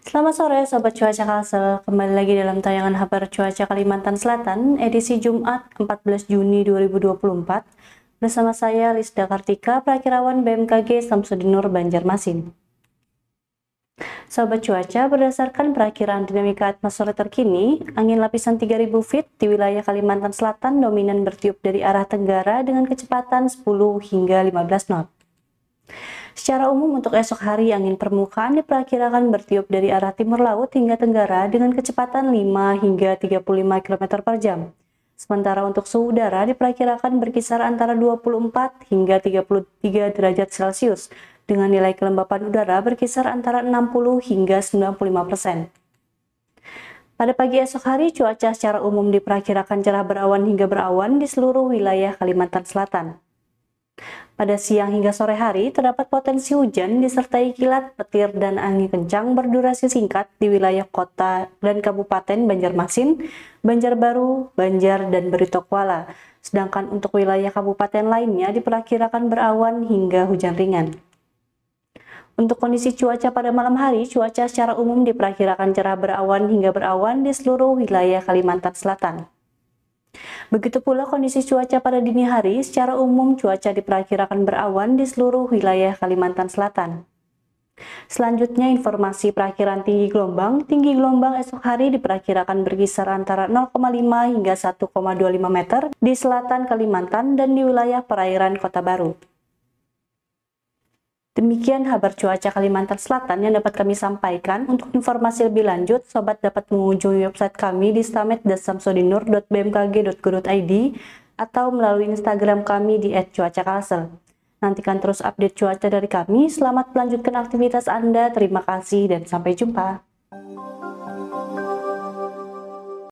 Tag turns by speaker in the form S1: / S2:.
S1: Selamat sore Sobat Cuaca Kalsel, kembali lagi dalam tayangan Habar Cuaca Kalimantan Selatan, edisi Jumat 14 Juni 2024, bersama saya Lisda Kartika, Prakirawan BMKG Samsudinur Banjarmasin. Sobat cuaca, berdasarkan perakiran dinamika atmosfer terkini, angin lapisan 3000 feet di wilayah Kalimantan Selatan dominan bertiup dari arah tenggara dengan kecepatan 10 hingga 15 knot. Secara umum untuk esok hari angin permukaan diperkirakan bertiup dari arah timur laut hingga tenggara dengan kecepatan 5 hingga 35 km per jam. Sementara untuk suhu udara diperkirakan berkisar antara 24 hingga 33 derajat Celcius dengan nilai kelembapan udara berkisar antara 60 hingga 95 persen. Pada pagi esok hari, cuaca secara umum diperkirakan cerah berawan hingga berawan di seluruh wilayah Kalimantan Selatan. Pada siang hingga sore hari, terdapat potensi hujan disertai kilat, petir, dan angin kencang berdurasi singkat di wilayah kota dan kabupaten Banjarmasin, Banjarbaru, Banjar, dan Beritokuala. Sedangkan untuk wilayah kabupaten lainnya diperkirakan berawan hingga hujan ringan. Untuk kondisi cuaca pada malam hari, cuaca secara umum diperkirakan cerah berawan hingga berawan di seluruh wilayah Kalimantan Selatan. Begitu pula kondisi cuaca pada dini hari, secara umum cuaca diperkirakan berawan di seluruh wilayah Kalimantan Selatan. Selanjutnya informasi perakhiran tinggi gelombang. Tinggi gelombang esok hari diperkirakan berkisar antara 0,5 hingga 1,25 meter di selatan Kalimantan dan di wilayah perairan Kota Baru. Demikian kabar cuaca Kalimantan Selatan yang dapat kami sampaikan. Untuk informasi lebih lanjut, sobat dapat mengunjungi website kami di stamet.samsodinur.bmkg.go.id atau melalui Instagram kami di @cuacakalsel. Nantikan terus update cuaca dari kami. Selamat melanjutkan aktivitas Anda. Terima kasih dan sampai jumpa.